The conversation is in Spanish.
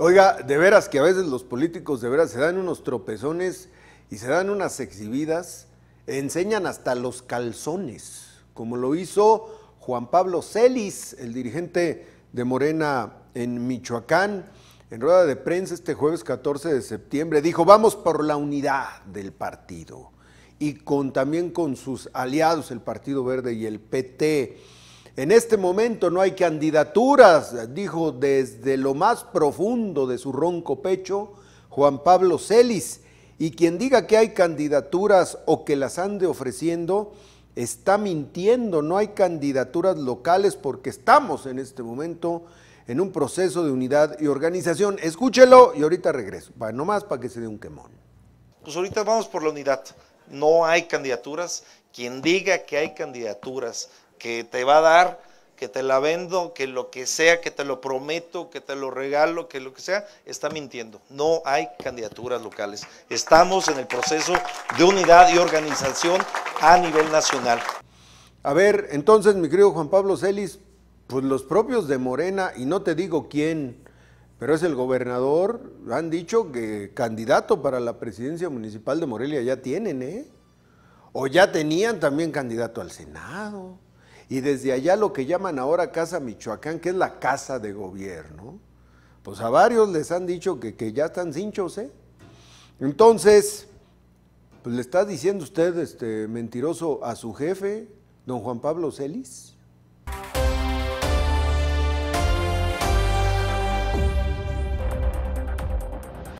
Oiga, de veras que a veces los políticos de veras se dan unos tropezones y se dan unas exhibidas, enseñan hasta los calzones, como lo hizo Juan Pablo Celis, el dirigente de Morena en Michoacán. En rueda de prensa este jueves 14 de septiembre dijo, vamos por la unidad del partido y con, también con sus aliados, el Partido Verde y el PT. En este momento no hay candidaturas, dijo desde lo más profundo de su ronco pecho Juan Pablo Celis. Y quien diga que hay candidaturas o que las ande ofreciendo, está mintiendo. No hay candidaturas locales porque estamos en este momento en un proceso de unidad y organización. Escúchelo y ahorita regreso, no más para que se dé un quemón. Pues ahorita vamos por la unidad. No hay candidaturas. Quien diga que hay candidaturas que te va a dar, que te la vendo, que lo que sea, que te lo prometo, que te lo regalo, que lo que sea, está mintiendo. No hay candidaturas locales. Estamos en el proceso de unidad y organización a nivel nacional. A ver, entonces, mi querido Juan Pablo Celis, pues los propios de Morena, y no te digo quién, pero es el gobernador, han dicho que candidato para la presidencia municipal de Morelia ya tienen, ¿eh? O ya tenían también candidato al Senado y desde allá lo que llaman ahora Casa Michoacán, que es la casa de gobierno, pues a varios les han dicho que, que ya están cinchos, ¿eh? Entonces, pues le está diciendo usted, este mentiroso, a su jefe, don Juan Pablo Celis,